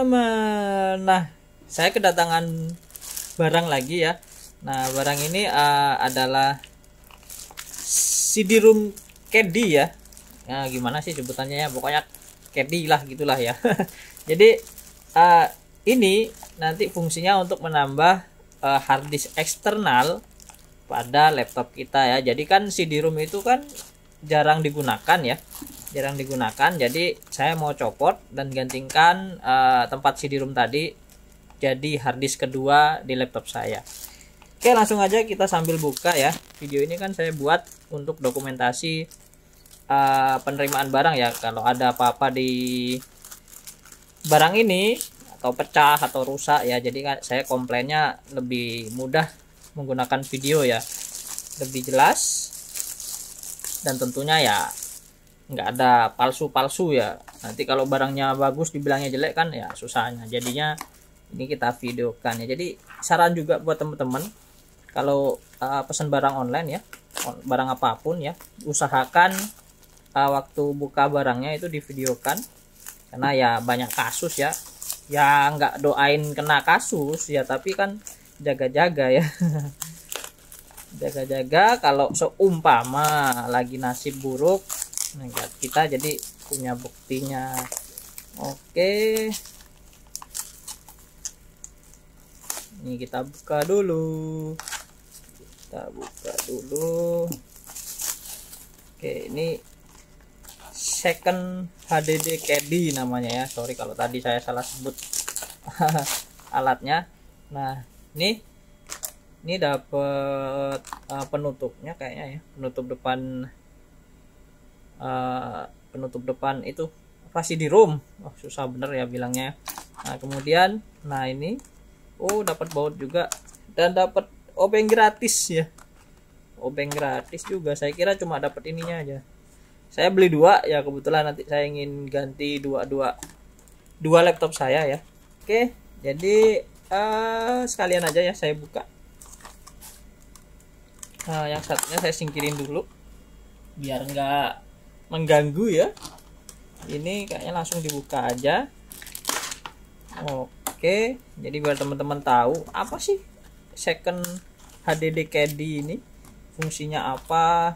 teman-teman nah saya kedatangan barang lagi ya nah barang ini uh, adalah CD room caddy ya nah, gimana sih sebutannya ya pokoknya caddy lah gitulah ya jadi uh, ini nanti fungsinya untuk menambah uh, hard eksternal pada laptop kita ya jadi kan CD room itu kan jarang digunakan ya jarang digunakan jadi saya mau copot dan gantikan uh, tempat CD room tadi jadi harddisk kedua di laptop saya Oke langsung aja kita sambil buka ya video ini kan saya buat untuk dokumentasi uh, penerimaan barang ya kalau ada apa-apa di barang ini atau pecah atau rusak ya jadi kan saya komplainnya lebih mudah menggunakan video ya lebih jelas dan tentunya ya nggak ada palsu-palsu ya nanti kalau barangnya bagus dibilangnya jelek kan ya susahnya jadinya ini kita videokan ya jadi saran juga buat teman-teman kalau uh, pesan barang online ya barang apapun ya usahakan uh, waktu buka barangnya itu divideokan karena ya banyak kasus ya ya nggak doain kena kasus ya tapi kan jaga-jaga ya jaga-jaga kalau seumpama lagi nasib buruk Nah, kita jadi punya buktinya oke ini kita buka dulu kita buka dulu oke ini second HDD caddy namanya ya sorry kalau tadi saya salah sebut alatnya nah ini ini dapat uh, eh, penutupnya kayaknya ya penutup depan uh, penutup depan itu pasti di room oh, susah bener ya bilangnya nah kemudian nah ini oh dapat baut juga dan dapat obeng gratis ya obeng gratis juga saya kira cuma dapat ininya aja saya beli dua ya kebetulan nanti saya ingin ganti dua dua dua laptop saya ya oke jadi uh, sekalian aja ya saya buka Nah yang satunya saya singkirin dulu biar nggak mengganggu ya ini kayaknya langsung dibuka aja oke jadi buat teman-teman tahu apa sih second HDD caddy ini fungsinya apa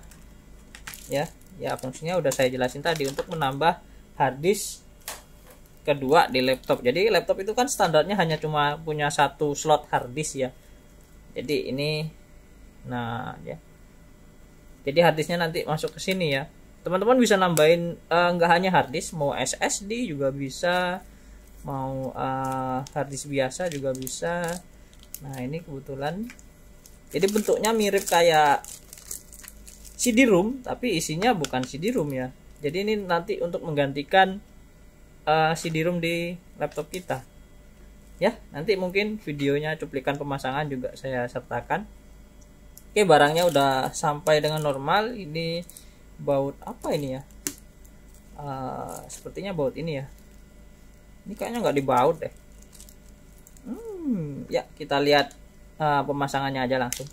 ya ya fungsinya udah saya jelasin tadi untuk menambah harddisk kedua di laptop jadi laptop itu kan standarnya hanya cuma punya satu slot harddisk ya jadi ini nah ya jadi harddisknya nanti masuk ke sini ya teman-teman bisa nambahin eh, nggak uh, hanya harddisk mau SSD juga bisa mau uh, eh, harddisk biasa juga bisa nah ini kebetulan jadi bentuknya mirip kayak CD rom tapi isinya bukan CD rom ya jadi ini nanti untuk menggantikan uh, eh, CD rom di laptop kita ya nanti mungkin videonya cuplikan pemasangan juga saya sertakan oke barangnya udah sampai dengan normal ini baut apa ini ya uh, sepertinya baut ini ya ini kayaknya nggak dibaut deh hmm ya kita lihat uh, pemasangannya aja langsung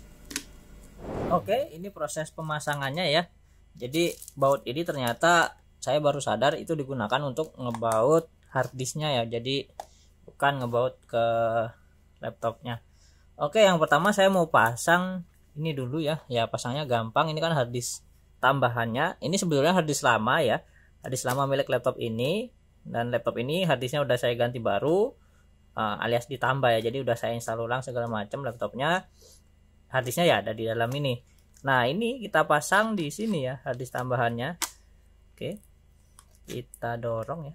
oke okay, ini proses pemasangannya ya jadi baut ini ternyata saya baru sadar itu digunakan untuk ngebaut harddisknya ya jadi bukan ngebaut ke laptopnya oke yang pertama saya mau pasang ini dulu ya ya pasangnya gampang ini kan harddisk tambahannya ini sebetulnya hadis lama ya hadis lama milik laptop ini dan laptop ini hadisnya udah saya ganti baru uh, alias ditambah ya jadi udah saya install ulang segala macam laptopnya hadisnya ya ada di dalam ini nah ini kita pasang di sini ya hadis tambahannya oke kita dorong ya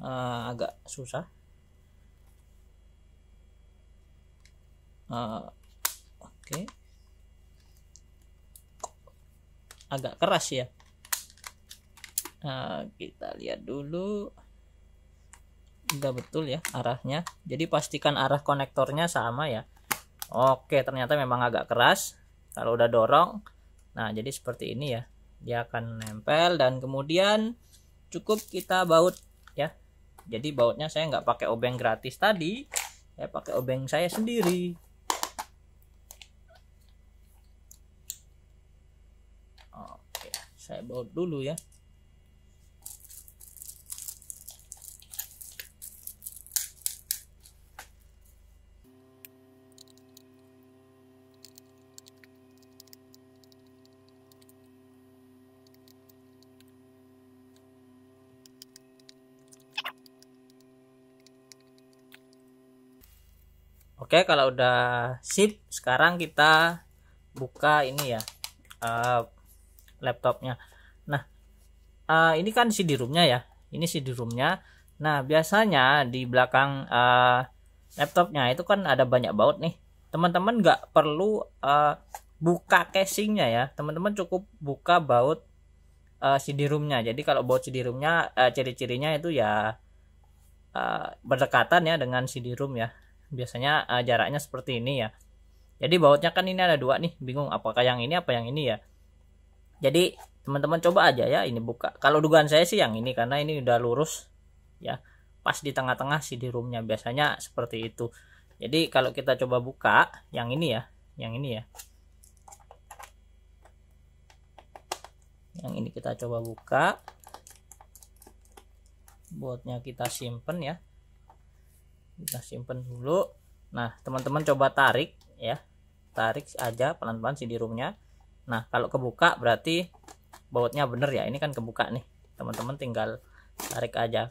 uh, agak susah uh, oke okay agak keras ya nah, kita lihat dulu udah betul ya arahnya jadi pastikan arah konektornya sama ya oke ternyata memang agak keras kalau udah dorong nah jadi seperti ini ya dia akan nempel dan kemudian cukup kita baut ya jadi bautnya saya nggak pakai obeng gratis tadi ya pakai obeng saya sendiri saya baut dulu ya Oke, kalau udah sip, sekarang kita buka ini ya. Uh, laptopnya nah uh, ini kan cd roomnya ya ini cd roomnya. nah biasanya di belakang uh, laptopnya itu kan ada banyak baut nih teman-teman nggak perlu uh, buka casingnya ya teman-teman cukup buka baut uh, cd roomnya. jadi kalau baut cd roomnya, uh, ciri-cirinya itu ya uh, berdekatan ya dengan cd room ya biasanya uh, jaraknya seperti ini ya jadi bautnya kan ini ada dua nih bingung apakah yang ini apa yang ini ya jadi teman-teman coba aja ya ini buka kalau dugaan saya sih yang ini karena ini udah lurus ya pas di tengah-tengah CD roomnya biasanya seperti itu jadi kalau kita coba buka yang ini ya yang ini ya yang ini kita coba buka buatnya kita simpen ya kita simpen dulu nah teman-teman coba tarik ya tarik aja pelan-pelan CD roomnya nah kalau kebuka berarti bautnya bener ya ini kan kebuka nih teman-teman tinggal tarik aja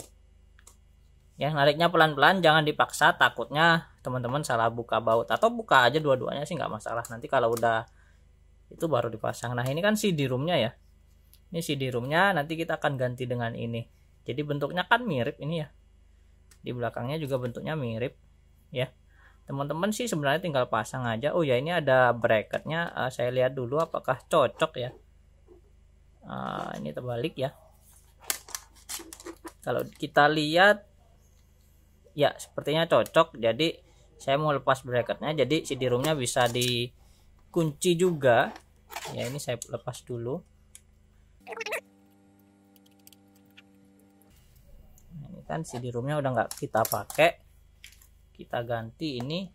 ya nariknya pelan-pelan jangan dipaksa takutnya teman-teman salah buka baut atau buka aja dua-duanya sih nggak masalah nanti kalau udah itu baru dipasang nah ini kan CD roomnya ya ini CD roomnya nanti kita akan ganti dengan ini jadi bentuknya kan mirip ini ya di belakangnya juga bentuknya mirip ya teman-teman sih sebenarnya tinggal pasang aja oh ya ini ada bracketnya uh, saya lihat dulu apakah cocok ya uh, ini terbalik ya kalau kita lihat ya sepertinya cocok jadi saya mau lepas bracketnya jadi CD roomnya bisa dikunci juga ya ini saya lepas dulu nah, ini kan CD roomnya udah nggak kita pakai kita ganti ini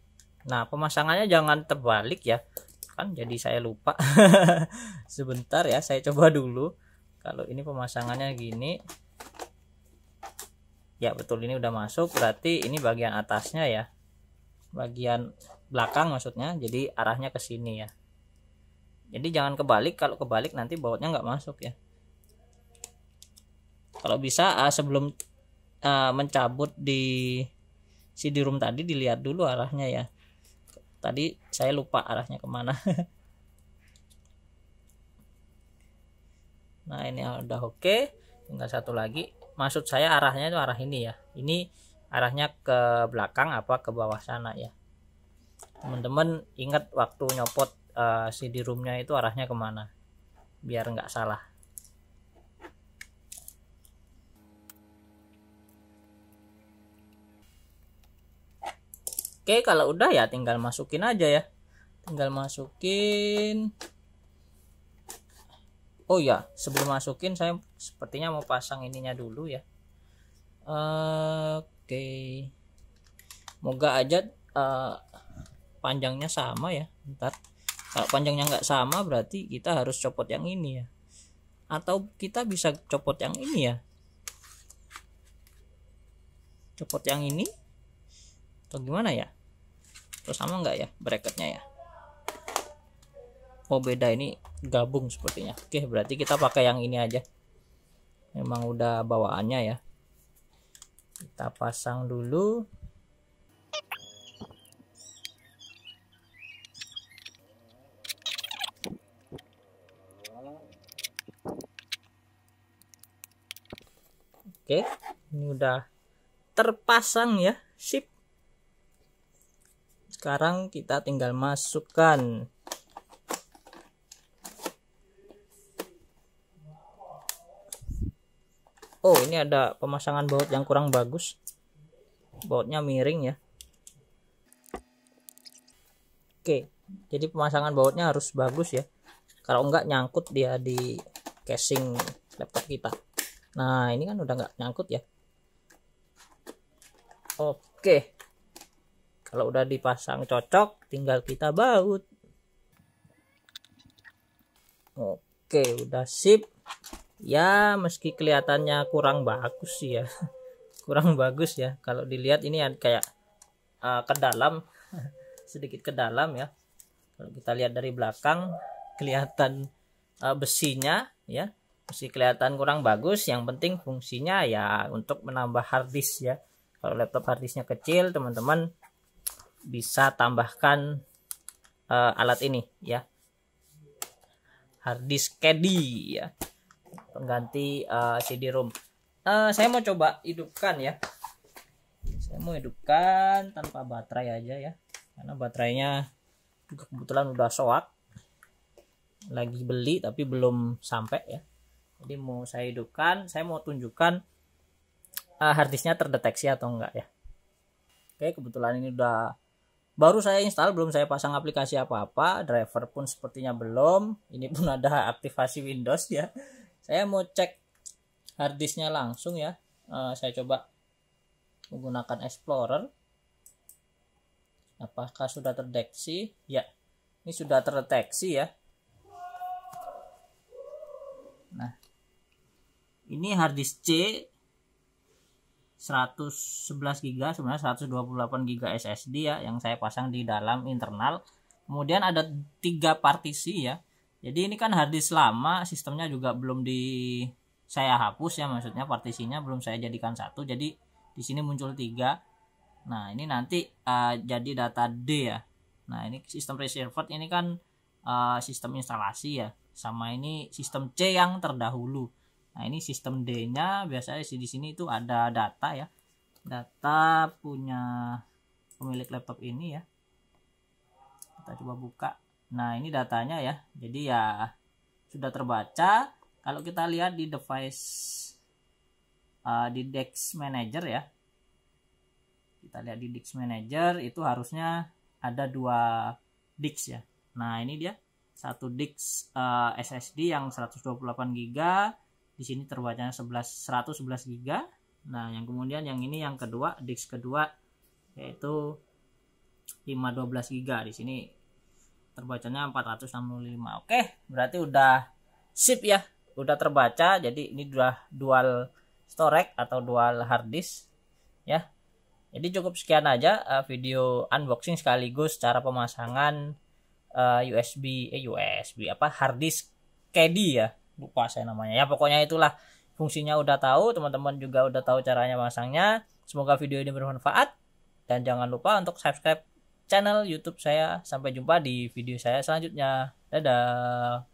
nah pemasangannya jangan terbalik ya kan jadi saya lupa sebentar ya saya coba dulu kalau ini pemasangannya gini ya betul ini udah masuk berarti ini bagian atasnya ya bagian belakang maksudnya jadi arahnya ke sini ya jadi jangan kebalik kalau kebalik nanti bautnya nggak masuk ya kalau bisa ah, sebelum ah, mencabut di cd room tadi dilihat dulu arahnya ya tadi saya lupa arahnya kemana nah ini udah oke okay. tinggal satu lagi maksud saya arahnya itu arah ini ya ini arahnya ke belakang apa ke bawah sana ya teman-teman ingat waktu nyopot uh, eh, CD roomnya itu arahnya kemana biar nggak salah Oke, kalau udah ya tinggal masukin aja ya. Tinggal masukin. Oh ya, sebelum masukin saya sepertinya mau pasang ininya dulu ya. Oke. Moga aja uh, panjangnya sama ya. Ntar kalau panjangnya nggak sama berarti kita harus copot yang ini ya. Atau kita bisa copot yang ini ya. Copot yang ini atau gimana ya? atau sama enggak ya bracketnya ya oh beda ini gabung sepertinya oke berarti kita pakai yang ini aja memang udah bawaannya ya kita pasang dulu Oke, ini udah terpasang ya. Sip sekarang kita tinggal masukkan oh ini ada pemasangan baut yang kurang bagus bautnya miring ya oke jadi pemasangan bautnya harus bagus ya kalau enggak nyangkut dia di casing laptop kita nah ini kan udah enggak nyangkut ya oke kalau udah dipasang cocok tinggal kita baut oke udah sip ya meski kelihatannya kurang bagus sih ya kurang bagus ya kalau dilihat ini kayak uh, ke dalam sedikit ke dalam ya kalau kita lihat dari belakang kelihatan uh, besinya ya meski kelihatan kurang bagus yang penting fungsinya ya untuk menambah harddisk ya kalau laptop harddisknya kecil teman-teman bisa tambahkan uh, alat ini ya hard disk caddy ya pengganti uh, eh, CD-ROM uh, eh, saya mau coba hidupkan ya saya mau hidupkan tanpa baterai aja ya karena baterainya juga kebetulan udah soak lagi beli tapi belum sampai ya jadi mau saya hidupkan saya mau tunjukkan uh, harddisknya terdeteksi atau enggak ya oke kebetulan ini udah baru saya install belum saya pasang aplikasi apa-apa driver pun sepertinya belum ini pun ada aktivasi Windows ya saya mau cek harddisknya langsung ya uh, saya coba menggunakan Explorer apakah sudah terdeteksi ya ini sudah terdeteksi ya nah ini harddisk C 111 GB sebenarnya 128 GB SSD ya yang saya pasang di dalam internal kemudian ada tiga partisi ya jadi ini kan harddisk lama sistemnya juga belum di saya hapus ya maksudnya partisinya belum saya jadikan satu jadi di sini muncul tiga nah ini nanti uh, jadi data D ya nah ini sistem reserved ini kan uh, sistem instalasi ya sama ini sistem C yang terdahulu Nah, ini sistem D-nya biasanya di sini itu ada data ya. Data punya pemilik laptop ini ya. Kita coba buka. Nah, ini datanya ya. Jadi ya sudah terbaca. Kalau kita lihat di device uh, di Dex Manager ya. Kita lihat di Dex Manager itu harusnya ada dua Dex ya. Nah, ini dia. Satu Dex uh, SSD yang 128 GB di sini terbacanya 11 111 giga nah yang kemudian yang ini yang kedua disk kedua yaitu 512 GB. di sini terbacanya 465 oke berarti udah sip ya udah terbaca jadi ini sudah dual storage atau dual hard disk ya jadi cukup sekian aja uh, video unboxing sekaligus cara pemasangan uh, USB eh USB eh, apa hard disk KD ya lupa saya namanya ya pokoknya itulah fungsinya udah tahu teman-teman juga udah tahu caranya masangnya semoga video ini bermanfaat dan jangan lupa untuk subscribe channel YouTube saya sampai jumpa di video saya selanjutnya dadah